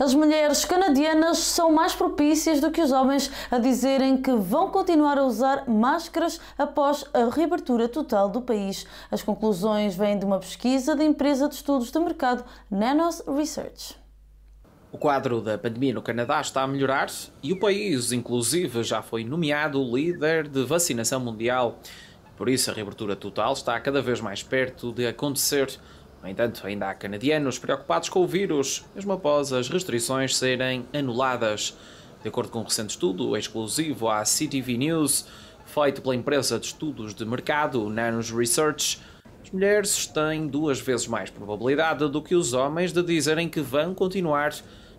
As mulheres canadianas são mais propícias do que os homens a dizerem que vão continuar a usar máscaras após a reabertura total do país. As conclusões vêm de uma pesquisa da empresa de estudos de mercado Nanos Research. O quadro da pandemia no Canadá está a melhorar e o país, inclusive, já foi nomeado líder de vacinação mundial. Por isso, a reabertura total está cada vez mais perto de acontecer. No entanto, ainda há canadianos preocupados com o vírus, mesmo após as restrições serem anuladas. De acordo com um recente estudo exclusivo à CTV News, feito pela empresa de estudos de mercado Nanos Research, as mulheres têm duas vezes mais probabilidade do que os homens de dizerem que vão continuar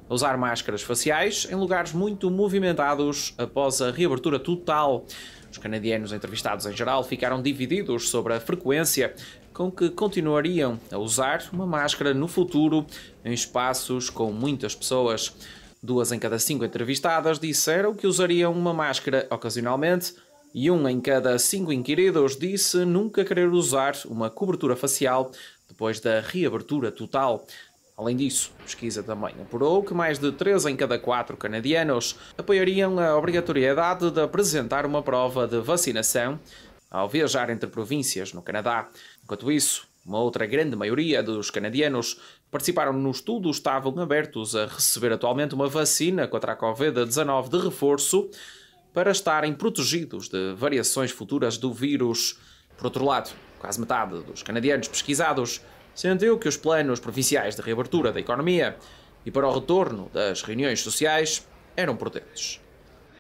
a usar máscaras faciais em lugares muito movimentados após a reabertura total. Os canadianos entrevistados em geral ficaram divididos sobre a frequência com que continuariam a usar uma máscara no futuro em espaços com muitas pessoas. Duas em cada cinco entrevistadas disseram que usariam uma máscara ocasionalmente e um em cada cinco inquiridos disse nunca querer usar uma cobertura facial depois da reabertura total. Além disso, a pesquisa também apurou que mais de 3 em cada 4 canadianos apoiariam a obrigatoriedade de apresentar uma prova de vacinação ao viajar entre províncias no Canadá. Enquanto isso, uma outra grande maioria dos canadianos que participaram no estudo estavam abertos a receber atualmente uma vacina contra a Covid-19 de reforço para estarem protegidos de variações futuras do vírus. Por outro lado, quase metade dos canadianos pesquisados sentiu que os planos provinciais de reabertura da economia e para o retorno das reuniões sociais eram prudentes.